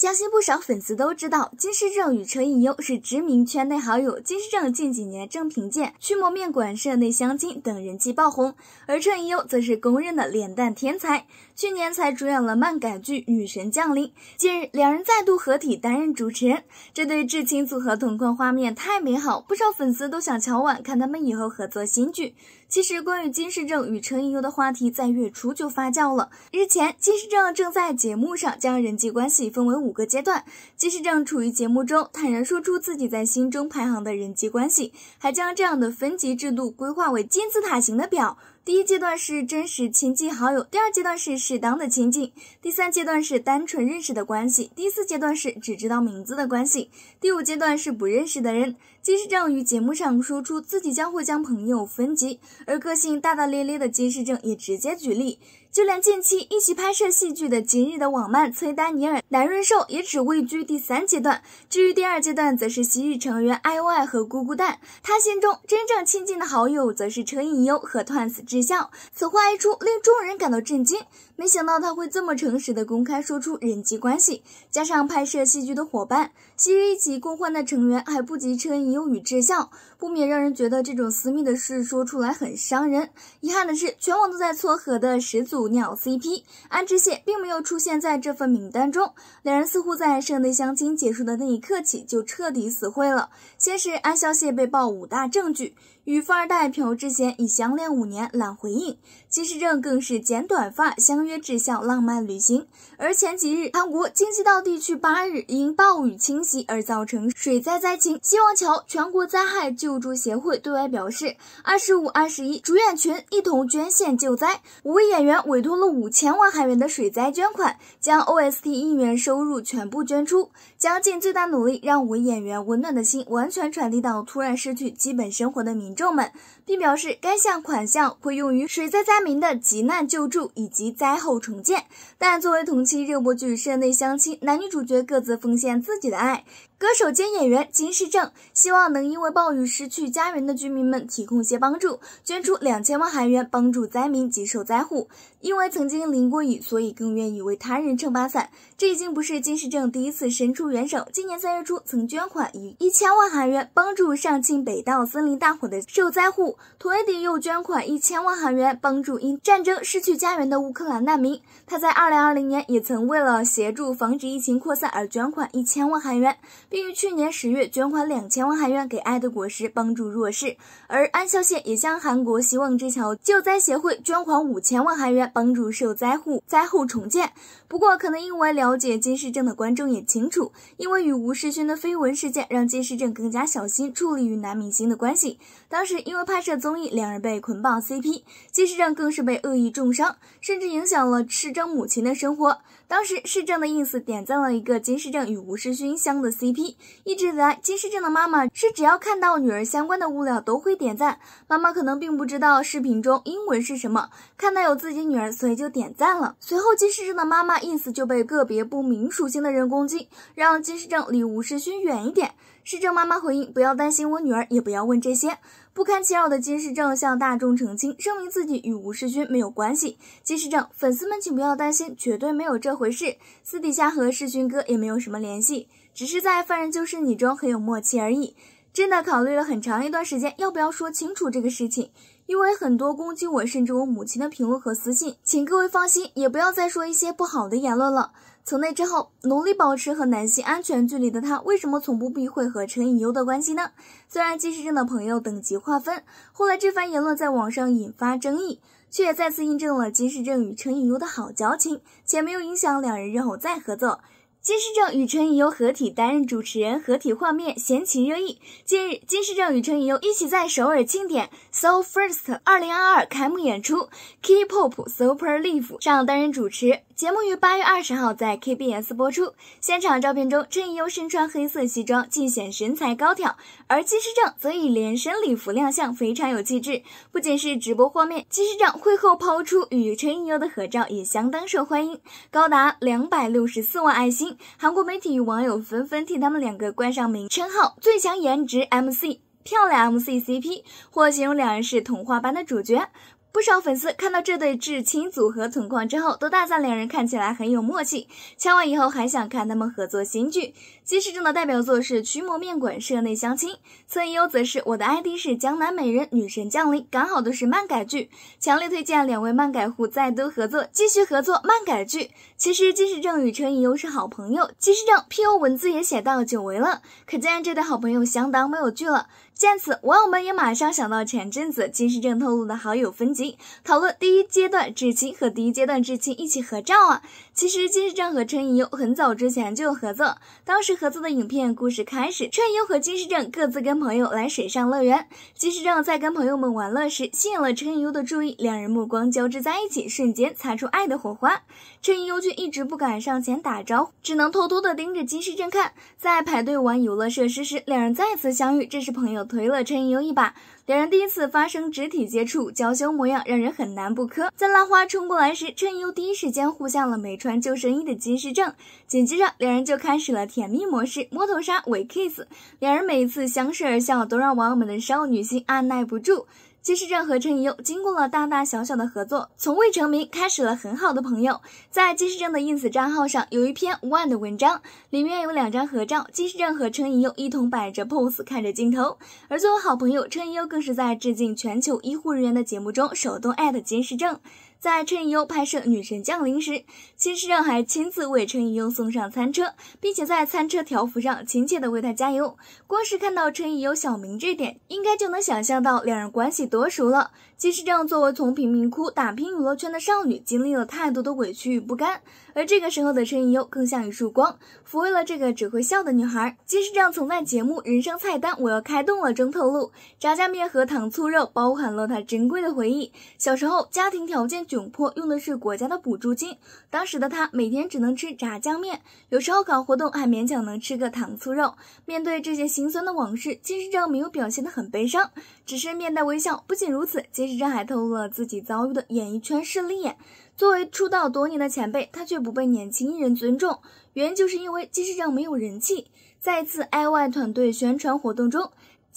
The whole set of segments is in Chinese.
相信不少粉丝都知道，金世正与车银优是知名圈内好友。金世正近几年正凭借《驱魔面馆》、社内相亲等人气爆红，而车银优则是公认的脸蛋天才。去年才主演了漫改剧《女神降临》，近日两人再度合体担任主持人，这对至亲组合同框画面太美好，不少粉丝都想乔晚看他们以后合作新剧。其实关于金世正与车银优的话题在月初就发酵了。日前，金世正正在节目上将人际关系分为五个阶段，金世正处于节目中坦然说出自己在心中排行的人际关系，还将这样的分级制度规划为金字塔型的表。第一阶段是真实亲近好友，第二阶段是适当的亲近，第三阶段是单纯认识的关系，第四阶段是只知道名字的关系，第五阶段是不认识的人。金世正于节目上说出自己将会将朋友分级，而个性大大咧咧的金世正也直接举例。就连近期一起拍摄戏剧的今日的网漫崔丹尼尔、南润寿也只位居第三阶段，至于第二阶段，则是昔日成员 I.O.I 和咕咕蛋。他心中真正亲近的好友，则是车银优和 n 子智孝。此话一出，令众人感到震惊。没想到他会这么诚实的公开说出人际关系，加上拍摄戏剧的伙伴，昔日一起共患的成员还不及车银优与智孝，不免让人觉得这种私密的事说出来很伤人。遗憾的是，全网都在撮合的始祖鸟 CP 安智燮并没有出现在这份名单中，两人似乎在室内相亲结束的那一刻起就彻底死灰了。先是安孝燮被曝五大证据。与富二代朴智贤已相恋五年，懒回应金实正更是剪短发，相约智孝浪漫旅行。而前几日，韩国京畿道地区八日因暴雨侵袭而造成水灾灾情，希望桥全国灾害救助协会对外表示，二十五、二十一主演群一同捐献救灾，五位演员委托了五千万韩元的水灾捐款，将 OST 音源收入全部捐出。将尽最大努力，让五演员温暖的心完全传递到突然失去基本生活的民众们，并表示该项款项会用于水灾灾民的急难救助以及灾后重建。但作为同期热播剧《室内相亲》，男女主角各自奉献自己的爱。歌手兼演员金世正希望能因为暴雨失去家园的居民们提供些帮助，捐出两千万韩元帮助灾民及受灾户。因为曾经淋过雨，所以更愿意为他人撑把伞。这已经不是金世正第一次伸出援手，今年三月初曾捐款一千万韩元帮助上清北道森林大火的受灾户，同月底又捐款一千万韩元帮助因战争失去家园的乌克兰难民。他在二零二零年也曾为了协助防止疫情扩散而捐款一千万韩元。并于去年十月捐款两千万韩元给爱的果实，帮助弱势；而安孝县也向韩国希望之桥救灾协会捐款五千万韩元，帮助受灾户灾后重建。不过，可能因为了解金世正的观众也清楚，因为与吴世勋的绯闻事件，让金世正更加小心处理与男明星的关系。当时因为拍摄综艺，两人被捆绑 CP，金世正更是被恶意重伤，甚至影响了世正母亲的生活。当时，市政的 ins 点赞了一个金世正与吴世勋相的 CP。一直以来，金世正的妈妈是只要看到女儿相关的物料都会点赞。妈妈可能并不知道视频中英文是什么，看到有自己女儿，所以就点赞了。随后，金世正的妈妈 ins 就被个别不明属性的人攻击，让金世正离吴世勋远一点。施政妈妈回应：“不要担心我女儿，也不要问这些不堪其扰的。”金世政向大众澄清，声明自己与吴世勋没有关系。金世政粉丝们，请不要担心，绝对没有这回事。私底下和世勋哥也没有什么联系，只是在《犯人就是你》中很有默契而已。真的考虑了很长一段时间，要不要说清楚这个事情，因为很多攻击我甚至我母亲的评论和私信，请各位放心，也不要再说一些不好的言论了。从那之后，努力保持和男性安全距离的他，为什么从不避讳和陈以悠的关系呢？虽然金世正的朋友等级划分，后来这番言论在网上引发争议，却也再次印证了金世正与陈以悠的好交情，且没有影响两人日后再合作。金世正与陈以优合体担任主持人，合体画面掀起热议。近日，金世正与陈以优一起在首尔庆典 s o First 二零二二开幕演出 K-pop Super Live 上担任主持，节目于八月二十号在 KBS 播出。现场照片中，陈以优身穿黑色西装，尽显身材高挑；而金世正则以连身礼服亮相，非常有气质。不仅是直播画面，金世正会后抛出与陈以悠的合照也相当受欢迎，高达两百六十四万爱心。韩国媒体与网友纷纷替他们两个冠上名称号“最强颜值 MC”、“漂亮 MCCP”，或形容两人是童话般的主角。不少粉丝看到这对至亲组合存框之后，都大赞两人看起来很有默契。抢完以后还想看他们合作新剧。纪实正的代表作是《驱魔面馆》，社内相亲。陈一优则是我的 ID 是江南美人，女神降临。刚好都是漫改剧，强烈推荐两位漫改户再度合作，继续合作漫改剧。其实金实正与陈以优是好朋友，纪实正 P o 文字也写到久违了，可见这对好朋友相当没有剧了。见此，网友们也马上想到前阵子金世正透露的好友分级讨论，第一阶段至亲和第一阶段至亲一起合照啊。其实金世正和陈以优很早之前就有合作，当时合作的影片故事开始，陈以优和金世正各自跟朋友来水上乐园，金世正在跟朋友们玩乐时吸引了陈以优的注意，两人目光交织在一起，瞬间擦出爱的火花。陈以优却一直不敢上前打招呼，只能偷偷的盯着金世正看。在排队玩游乐设施时，两人再次相遇，这是朋友。推了陈一悠一把，两人第一次发生肢体接触，娇羞模样让人很难不磕。在浪花冲过来时，陈一悠第一时间互相了没穿救生衣的金世正，紧接着两人就开始了甜蜜模式，摸头杀、伪 kiss，两人每一次相视而笑都让网友们的少女心按耐不住。金士正和陈以佑经过了大大小小的合作，从未成名开始了很好的朋友。在金士正的 ins 账号上有一篇 one 的文章，里面有两张合照，金士正和陈以佑一同摆着 pose 看着镜头。而作为好朋友，陈以佑更是在致敬全球医护人员的节目中手动 at 金士正。在陈意优拍摄《女神降临》时，金世正还亲自为陈意优送上餐车，并且在餐车条幅上亲切地为她加油。光是看到陈意优小名这点，应该就能想象到两人关系多熟了。金世正作为从贫民窟打拼娱乐圈的少女，经历了太多的委屈与不甘，而这个时候的陈意优更像一束光，抚慰了这个只会笑的女孩。金世正曾在节目《人生菜单我要开动了》中透露，炸酱面和糖醋肉包含了她珍贵的回忆。小时候家庭条件。窘迫用的是国家的补助金，当时的他每天只能吃炸酱面，有时候搞活动还勉强能吃个糖醋肉。面对这些心酸的往事，金世正没有表现得很悲伤，只是面带微笑。不仅如此，金世正还透露了自己遭遇的演艺圈势利眼。作为出道多年的前辈，他却不被年轻艺人尊重，原因就是因为金世正没有人气。在一次 IY 团队宣传活动中，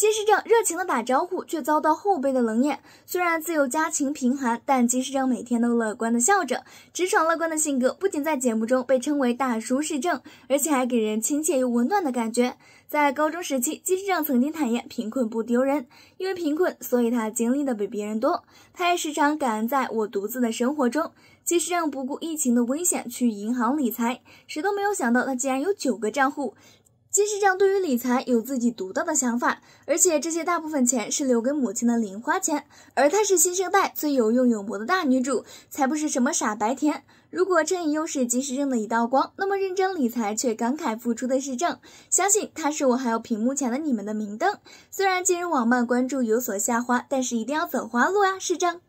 金世正热情地打招呼，却遭到后辈的冷眼。虽然自幼家庭贫寒，但金世正每天都乐观地笑着。直爽乐观的性格不仅在节目中被称为“大叔世正”，而且还给人亲切又温暖的感觉。在高中时期，金世正曾经坦言：贫困不丢人，因为贫困，所以他经历的比别人多。他也时常感恩，在我独自的生活中，金世正不顾疫情的危险去银行理财。谁都没有想到，他竟然有九个账户。金师长对于理财有自己独到的想法，而且这些大部分钱是留给母亲的零花钱，而她是新生代最有用有谋的大女主，才不是什么傻白甜。如果正义又是金师正的一道光，那么认真理财却慷慨付出的是正，相信他是我还有屏幕前的你们的明灯。虽然今日网漫关注有所下滑，但是一定要走花路啊，是正！